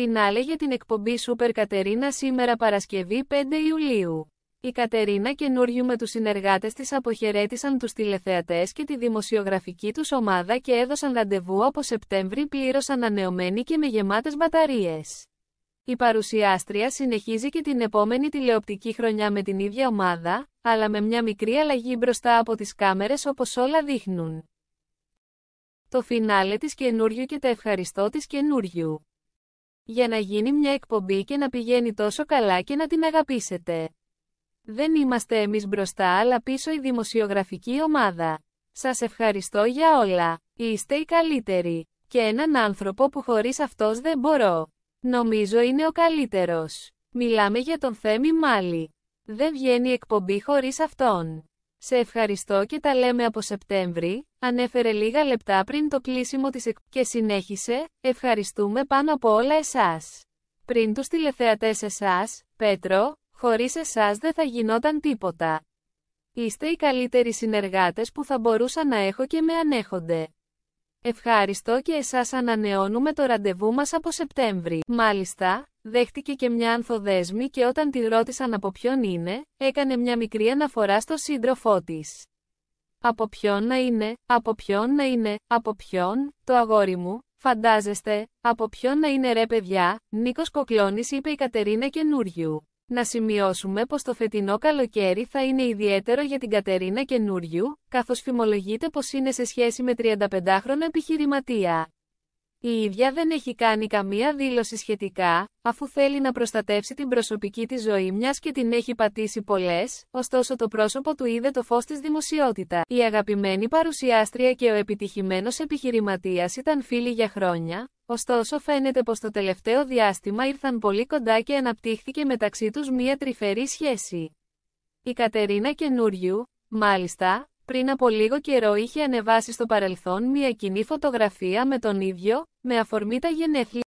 Φινάλε για την εκπομπή Σούπερ Κατερίνα σήμερα Παρασκευή 5 Ιουλίου. Η Κατερίνα καινούριου με τους συνεργάτες της αποχαιρέτησαν τους τηλεθεατές και τη δημοσιογραφική τους ομάδα και έδωσαν ραντεβού από Σεπτέμβρη πλήρως ανανεωμένη και με γεμάτες μπαταρίες. Η παρουσιάστρια συνεχίζει και την επόμενη τηλεοπτική χρονιά με την ίδια ομάδα, αλλά με μια μικρή αλλαγή μπροστά από τις κάμερες όπως όλα δείχνουν. Το φινάλε της καινούριου και τα ευχαριστώ της καινούριου για να γίνει μια εκπομπή και να πηγαίνει τόσο καλά και να την αγαπήσετε. Δεν είμαστε εμείς μπροστά αλλά πίσω η δημοσιογραφική ομάδα. Σας ευχαριστώ για όλα. Είστε οι καλύτεροι. Και έναν άνθρωπο που χωρίς αυτός δεν μπορώ. Νομίζω είναι ο καλύτερος. Μιλάμε για τον Θέμη Μάλι. Δεν βγαίνει εκπομπή χωρίς αυτόν. «Σε ευχαριστώ και τα λέμε από Σεπτέμβρη», ανέφερε λίγα λεπτά πριν το κλείσιμο της εκ... και συνέχισε «Ευχαριστούμε πάνω από όλα εσάς». Πριν τους τηλεθεατές εσάς, Πέτρο, χωρίς εσάς δεν θα γινόταν τίποτα. Είστε οι καλύτεροι συνεργάτες που θα μπορούσα να έχω και με ανέχονται. Ευχαριστώ και εσάς ανανεώνουμε το ραντεβού μας από Σεπτέμβρη. Μάλιστα, δέχτηκε και μια ανθοδέσμη και όταν τη ρώτησαν από ποιον είναι, έκανε μια μικρή αναφορά στο σύντροφό της. «Από ποιον να είναι, από ποιον να είναι, από ποιον, το αγόρι μου, φαντάζεστε, από ποιον να είναι ρε παιδιά», Νίκος Κοκλώνης είπε η Κατερίνα Καινούριου. Να σημειώσουμε πως το φετινό καλοκαίρι θα είναι ιδιαίτερο για την Κατερίνα Καινούριου, καθώς φημολογείται πως είναι σε σχέση με 35χρονο επιχειρηματία. Η ίδια δεν έχει κάνει καμία δήλωση σχετικά, αφού θέλει να προστατεύσει την προσωπική της ζωή μιας και την έχει πατήσει πολλές, ωστόσο το πρόσωπο του είδε το φως της δημοσιότητα. Η αγαπημένη παρουσιάστρια και ο επιτυχημένος επιχειρηματίας ήταν φίλοι για χρόνια, ωστόσο φαίνεται πως το τελευταίο διάστημα ήρθαν πολύ κοντά και αναπτύχθηκε μεταξύ τους μία τρυφερή σχέση. Η Κατερίνα καινούριου, μάλιστα, πριν από λίγο καιρό είχε ανεβάσει στο παρελθόν μια κοινή φωτογραφία με τον ίδιο, με αφορμή τα γενέθλια.